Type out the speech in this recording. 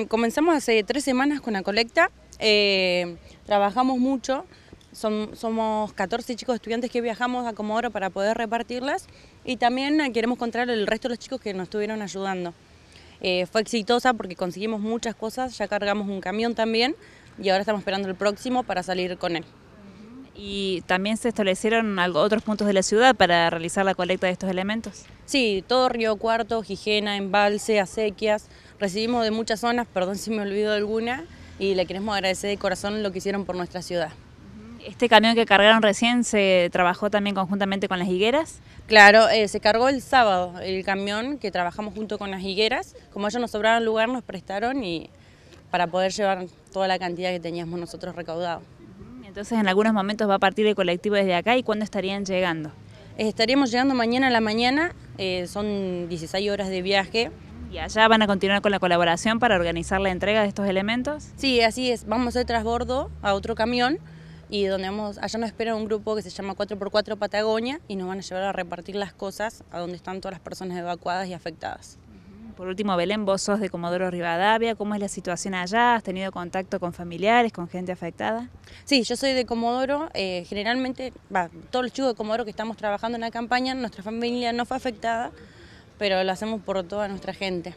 Eh, comenzamos hace tres semanas con la colecta, eh, trabajamos mucho, somos 14 chicos estudiantes que viajamos a Comodoro para poder repartirlas y también queremos contar el resto de los chicos que nos estuvieron ayudando. Eh, fue exitosa porque conseguimos muchas cosas, ya cargamos un camión también y ahora estamos esperando el próximo para salir con él. Y también se establecieron otros puntos de la ciudad para realizar la colecta de estos elementos. Sí, todo Río Cuarto, Gijena, embalse, acequias. Recibimos de muchas zonas, perdón si me olvido alguna, y le queremos agradecer de corazón lo que hicieron por nuestra ciudad. ¿Este camión que cargaron recién se trabajó también conjuntamente con las higueras? Claro, eh, se cargó el sábado el camión que trabajamos junto con las higueras. Como ellos nos sobraron lugar, nos prestaron y para poder llevar toda la cantidad que teníamos nosotros recaudado. Entonces en algunos momentos va a partir el colectivo desde acá y cuándo estarían llegando. Eh, estaríamos llegando mañana a la mañana, eh, son 16 horas de viaje. ¿Y allá van a continuar con la colaboración para organizar la entrega de estos elementos? Sí, así es, vamos a trasbordo a otro camión y donde vamos, allá nos espera un grupo que se llama 4x4 Patagonia y nos van a llevar a repartir las cosas a donde están todas las personas evacuadas y afectadas. Por último, Belén, vos sos de Comodoro Rivadavia, ¿cómo es la situación allá? ¿Has tenido contacto con familiares, con gente afectada? Sí, yo soy de Comodoro, eh, generalmente, va, todos los chicos de Comodoro que estamos trabajando en la campaña, nuestra familia no fue afectada, pero lo hacemos por toda nuestra gente.